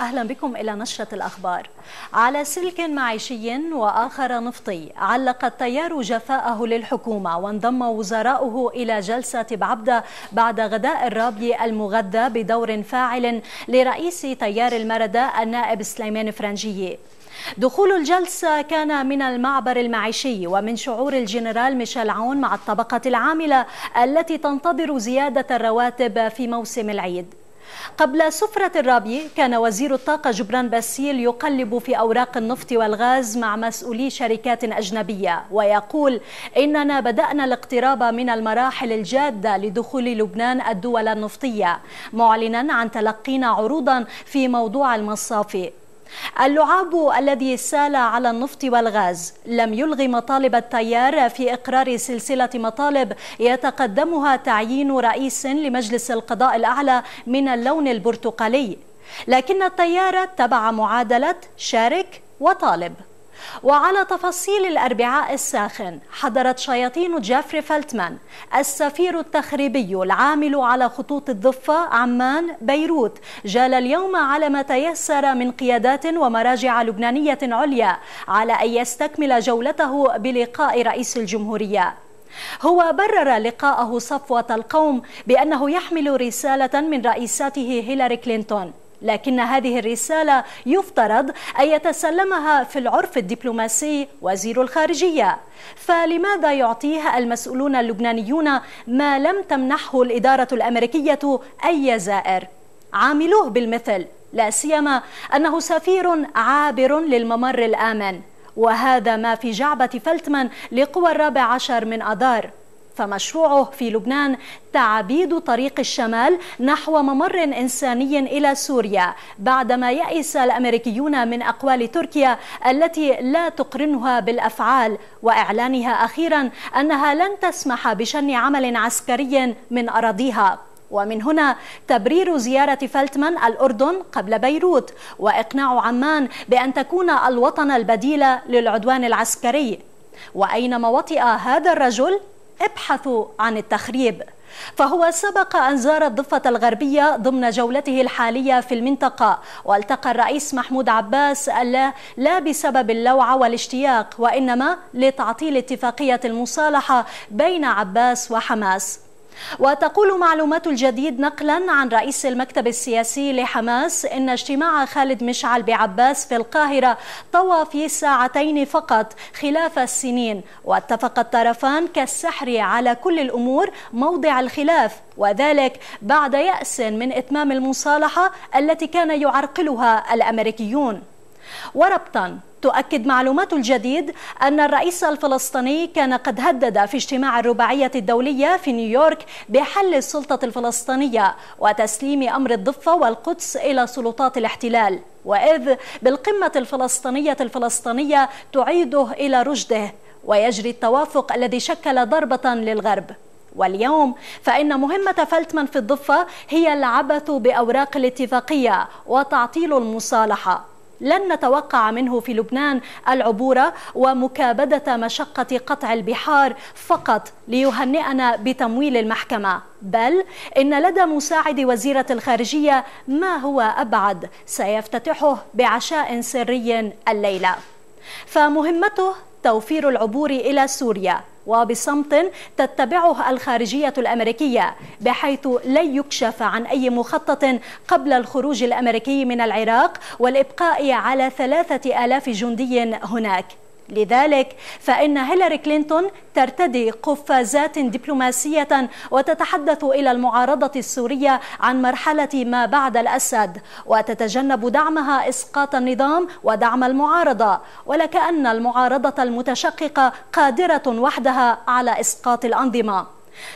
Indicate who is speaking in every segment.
Speaker 1: أهلا بكم إلى نشرة الأخبار على سلك معيشي وآخر نفطي علق التيار جفاءه للحكومة وانضم وزراؤه إلى جلسة بعبدة بعد غداء الرابي المغذى بدور فاعل لرئيس تيار المردة النائب سليمان فرنجي دخول الجلسة كان من المعبر المعيشي ومن شعور الجنرال ميشيل عون مع الطبقة العاملة التي تنتظر زيادة الرواتب في موسم العيد قبل سفرة الرابي كان وزير الطاقة جبران باسيل يقلب في أوراق النفط والغاز مع مسؤولي شركات أجنبية ويقول إننا بدأنا الاقتراب من المراحل الجادة لدخول لبنان الدول النفطية معلنا عن تلقينا عروضا في موضوع المصافي اللعاب الذي سال على النفط والغاز لم يلغي مطالب التيار في إقرار سلسلة مطالب يتقدمها تعيين رئيس لمجلس القضاء الأعلى من اللون البرتقالي لكن التيار اتبع معادلة شارك وطالب وعلى تفاصيل الأربعاء الساخن حضرت شياطين جافري فلتمان السفير التخريبي العامل على خطوط الضفة عمان بيروت جال اليوم على ما تيسر من قيادات ومراجع لبنانية عليا على أن يستكمل جولته بلقاء رئيس الجمهورية هو برر لقاءه صفوة القوم بأنه يحمل رسالة من رئيساته هيلاري كلينتون لكن هذه الرسالة يفترض أن يتسلمها في العرف الدبلوماسي وزير الخارجية فلماذا يعطيه المسؤولون اللبنانيون ما لم تمنحه الإدارة الأمريكية أي زائر عاملوه بالمثل لا سيما أنه سفير عابر للممر الآمن وهذا ما في جعبة فلتمان لقوى الرابع عشر من أذار فمشروعه في لبنان تعبيد طريق الشمال نحو ممر إنساني إلى سوريا بعدما يأس الأمريكيون من أقوال تركيا التي لا تقرنها بالأفعال وإعلانها أخيرا أنها لن تسمح بشن عمل عسكري من أراضيها ومن هنا تبرير زيارة فلتمان الأردن قبل بيروت وإقناع عمان بأن تكون الوطن البديل للعدوان العسكري وأينما وطئ هذا الرجل ابحثوا عن التخريب فهو سبق أن زار الضفة الغربية ضمن جولته الحالية في المنطقة والتقى الرئيس محمود عباس ألا لا بسبب اللوعة والاشتياق وإنما لتعطيل اتفاقية المصالحة بين عباس وحماس وتقول معلومات الجديد نقلا عن رئيس المكتب السياسي لحماس ان اجتماع خالد مشعل بعباس في القاهره طوى في ساعتين فقط خلاف السنين واتفق الطرفان كالسحر على كل الامور موضع الخلاف وذلك بعد ياس من اتمام المصالحه التي كان يعرقلها الامريكيون وربطا تؤكد معلومات الجديد أن الرئيس الفلسطيني كان قد هدد في اجتماع الرباعية الدولية في نيويورك بحل السلطة الفلسطينية وتسليم أمر الضفة والقدس إلى سلطات الاحتلال وإذ بالقمة الفلسطينية الفلسطينية تعيده إلى رشده ويجري التوافق الذي شكل ضربة للغرب واليوم فإن مهمة فلتمان في الضفة هي العبث بأوراق الاتفاقية وتعطيل المصالحة لن نتوقع منه في لبنان العبور ومكابدة مشقة قطع البحار فقط ليهنئنا بتمويل المحكمة بل إن لدى مساعد وزيرة الخارجية ما هو أبعد سيفتتحه بعشاء سري الليلة فمهمته توفير العبور إلى سوريا وبصمت تتبعه الخارجية الأمريكية بحيث لن يكشف عن أي مخطط قبل الخروج الأمريكي من العراق والإبقاء على ثلاثة آلاف جندي هناك لذلك فإن هيلاري كلينتون ترتدي قفازات دبلوماسية وتتحدث إلى المعارضة السورية عن مرحلة ما بعد الأسد وتتجنب دعمها إسقاط النظام ودعم المعارضة ولكأن المعارضة المتشققة قادرة وحدها على إسقاط الأنظمة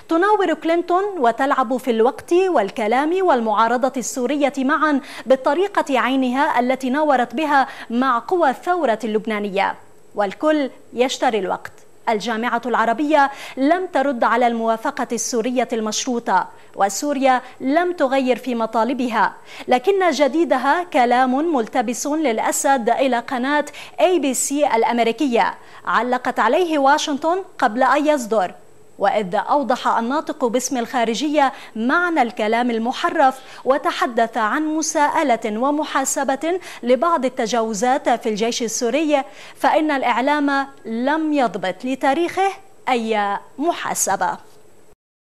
Speaker 1: تناور كلينتون وتلعب في الوقت والكلام والمعارضة السورية معا بالطريقة عينها التي ناورت بها مع قوى الثورة اللبنانية والكل يشتري الوقت الجامعة العربية لم ترد على الموافقة السورية المشروطة وسوريا لم تغير في مطالبها لكن جديدها كلام ملتبس للأسد إلى قناة أي بي سي الأمريكية علقت عليه واشنطن قبل أن يصدر وإذ أوضح الناطق باسم الخارجية معنى الكلام المحرف وتحدث عن مساءلة ومحاسبة لبعض التجاوزات في الجيش السوري فإن الإعلام لم يضبط لتاريخه أي محاسبة